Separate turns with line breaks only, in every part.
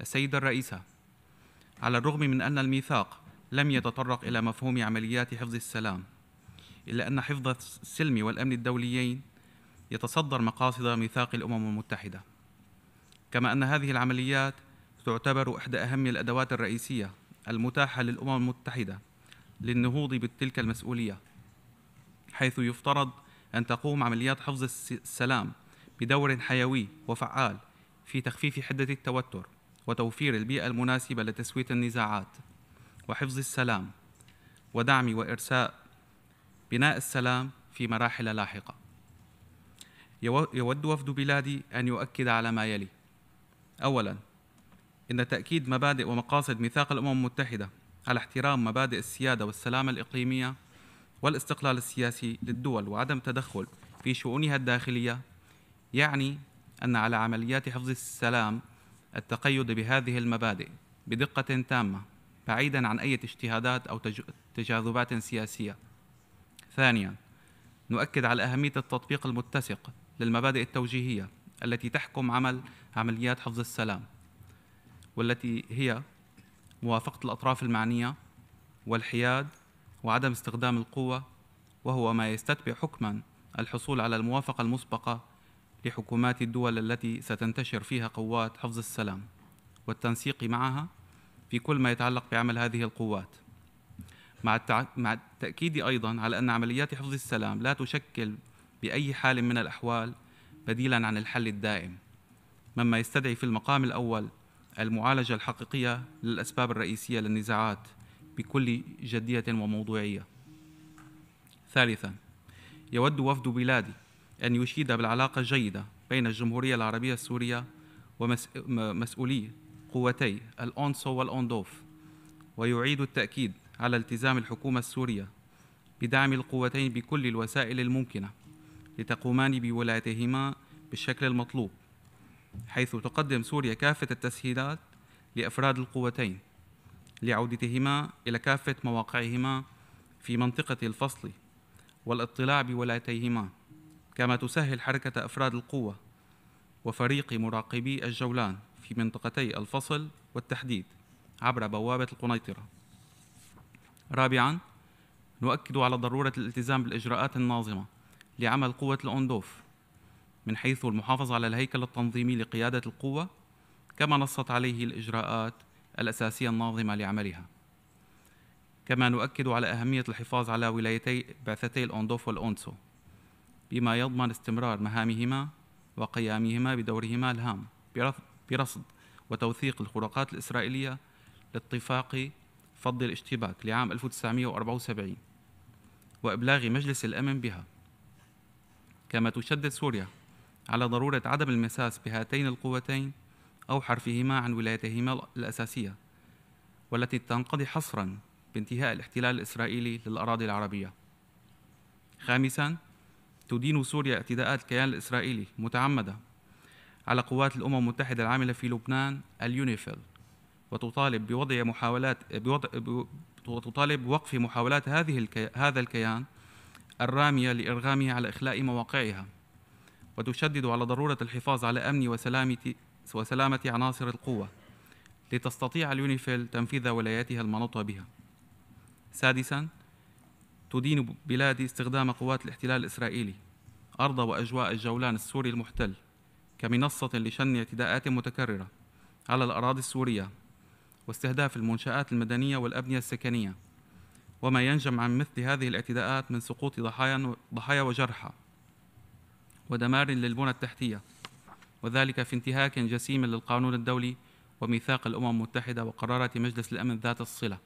السيدة الرئيسة على الرغم من أن الميثاق لم يتطرق إلى مفهوم عمليات حفظ السلام إلا أن حفظ السلم والأمن الدوليين يتصدر مقاصد ميثاق الأمم المتحدة كما أن هذه العمليات تعتبر إحدى أهم الأدوات الرئيسية المتاحة للأمم المتحدة للنهوض بتلك المسؤولية حيث يفترض أن تقوم عمليات حفظ السلام بدور حيوي وفعال في تخفيف حدة التوتر وتوفير البيئة المناسبة لتسوية النزاعات وحفظ السلام ودعم وإرساء بناء السلام في مراحل لاحقة يود وفد بلادي أن يؤكد على ما يلي أولا إن تأكيد مبادئ ومقاصد ميثاق الأمم المتحدة على احترام مبادئ السيادة والسلامة الإقليمية والاستقلال السياسي للدول وعدم التدخل في شؤونها الداخلية يعني أن على عمليات حفظ السلام التقيد بهذه المبادئ بدقة تامة بعيدا عن أي اجتهادات أو تجاذبات سياسية ثانيا نؤكد على أهمية التطبيق المتسق للمبادئ التوجيهية التي تحكم عمل عمليات حفظ السلام والتي هي موافقة الأطراف المعنية والحياد وعدم استخدام القوة وهو ما يستتبع حكما الحصول على الموافقة المسبقة لحكومات الدول التي ستنتشر فيها قوات حفظ السلام والتنسيق معها في كل ما يتعلق بعمل هذه القوات مع, التع... مع التأكيد أيضا على أن عمليات حفظ السلام لا تشكل بأي حال من الأحوال بديلا عن الحل الدائم مما يستدعي في المقام الأول المعالجة الحقيقية للأسباب الرئيسية للنزاعات بكل جدية وموضوعية ثالثا يود وفد بلادي أن يشيد بالعلاقة الجيدة بين الجمهورية العربية السورية ومسؤولي قوتي الأونسو والأوندوف ويعيد التأكيد على التزام الحكومة السورية بدعم القوتين بكل الوسائل الممكنة لتقومان بولايتهما بالشكل المطلوب حيث تقدم سوريا كافة التسهيلات لأفراد القوتين لعودتهما إلى كافة مواقعهما في منطقة الفصل والاطلاع بولايتيهما كما تسهل حركة أفراد القوة وفريق مراقبي الجولان في منطقتي الفصل والتحديد عبر بوابة القنيطرة. رابعاً نؤكد على ضرورة الالتزام بالإجراءات الناظمة لعمل قوة الأندوف من حيث المحافظة على الهيكل التنظيمي لقيادة القوة كما نصت عليه الإجراءات الأساسية الناظمة لعملها كما نؤكد على أهمية الحفاظ على ولايتي بعثتي الأندوف والأونسو بما يضمن استمرار مهامهما وقيامهما بدورهما الهام برصد وتوثيق الخروقات الإسرائيلية لاتفاق فض الاشتباك لعام 1974 وإبلاغ مجلس الأمن بها كما تشدد سوريا على ضرورة عدم المساس بهاتين القوتين أو حرفهما عن ولايتهما الأساسية والتي تنقضي حصرا بانتهاء الاحتلال الإسرائيلي للأراضي العربية خامساً تدين سوريا اعتداءات الكيان الإسرائيلي متعمدة على قوات الأمم المتحدة العاملة في لبنان اليونيفيل وتطالب بوضع محاولات بوضع وتطالب بوقف محاولات هذه الكي هذا الكيان الرامية لإرغامها على إخلاء مواقعها وتشدد على ضرورة الحفاظ على أمن وسلامة وسلامة عناصر القوة لتستطيع اليونيفيل تنفيذ ولاياتها المنوطة بها. سادساً تدين بلادي استخدام قوات الاحتلال الإسرائيلي أرض وأجواء الجولان السوري المحتل كمنصة لشن اعتداءات متكررة على الأراضي السورية واستهداف المنشآت المدنية والأبنية السكنية وما ينجم عن مثل هذه الاعتداءات من سقوط ضحايا ضحايا وجرحى ودمار للبنى التحتية وذلك في انتهاك جسيم للقانون الدولي وميثاق الأمم المتحدة وقرارات مجلس الأمن ذات الصلة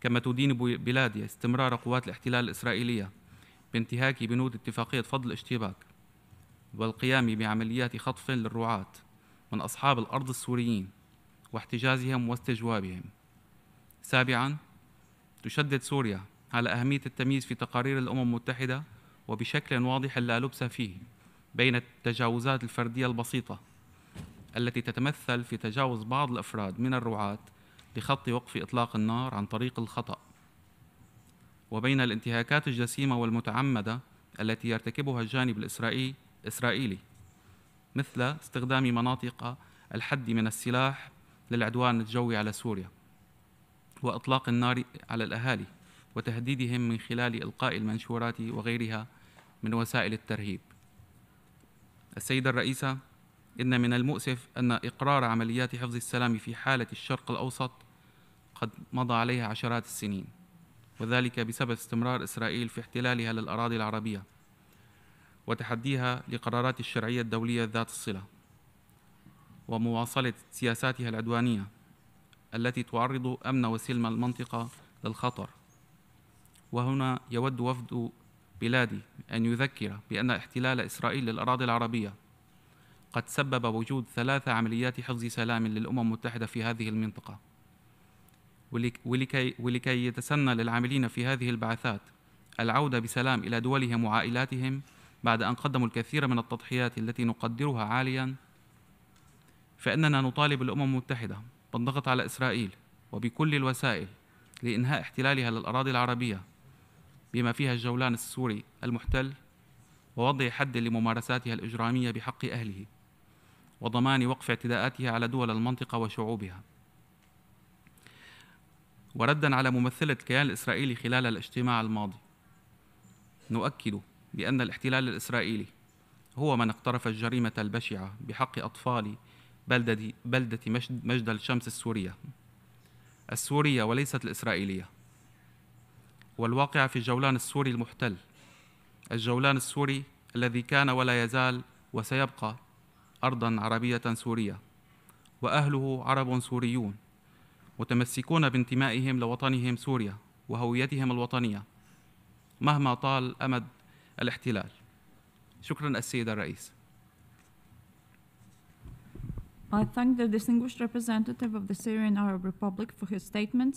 كما تدين بلادي استمرار قوات الاحتلال الإسرائيلية بانتهاك بنود اتفاقية فضل الاشتباك والقيام بعمليات خطف للرعاة من أصحاب الأرض السوريين واحتجازهم واستجوابهم. سابعا تشدد سوريا على أهمية التمييز في تقارير الأمم المتحدة وبشكل واضح لا لبس فيه بين التجاوزات الفردية البسيطة التي تتمثل في تجاوز بعض الأفراد من الرعاة لخط وقف إطلاق النار عن طريق الخطأ وبين الانتهاكات الجسيمة والمتعمدة التي يرتكبها الجانب الإسرائيلي مثل استخدام مناطق الحد من السلاح للعدوان الجوي على سوريا وإطلاق النار على الأهالي وتهديدهم من خلال إلقاء المنشورات وغيرها من وسائل الترهيب السيدة الرئيسة إن من المؤسف أن إقرار عمليات حفظ السلام في حالة الشرق الأوسط قد مضى عليها عشرات السنين وذلك بسبب استمرار إسرائيل في احتلالها للأراضي العربية وتحديها لقرارات الشرعية الدولية ذات الصلة ومواصلة سياساتها العدوانية التي تعرض أمن وسلم المنطقة للخطر وهنا يود وفد بلادي أن يذكر بأن احتلال إسرائيل للأراضي العربية قد سبب وجود ثلاث عمليات حفظ سلام للأمم المتحدة في هذه المنطقة ولكي, ولكي يتسنى للعاملين في هذه البعثات العودة بسلام إلى دولهم وعائلاتهم بعد أن قدموا الكثير من التضحيات التي نقدرها عاليا فإننا نطالب الأمم المتحدة بالضغط على إسرائيل وبكل الوسائل لإنهاء احتلالها للأراضي العربية بما فيها الجولان السوري المحتل ووضع حد لممارساتها الإجرامية بحق أهله وضمان وقف اعتداءاتها على دول المنطقة وشعوبها وردا على ممثلة الكيان الإسرائيلي خلال الاجتماع الماضي نؤكد بأن الاحتلال الإسرائيلي هو من اقترف الجريمة البشعة بحق أطفال بلدة, بلدة مجد الشمس السورية السورية وليست الإسرائيلية والواقعة في الجولان السوري المحتل الجولان السوري الذي كان ولا يزال وسيبقى أرضا عربية سورية وأهله عرب سوريون متمسكون بانتمائهم لوطنهم سوريا وهويتهم الوطنية مهما طال أمد الاحتلال شكرا السيد الرئيس I thank the distinguished representative of the Syrian Arab Republic for his statements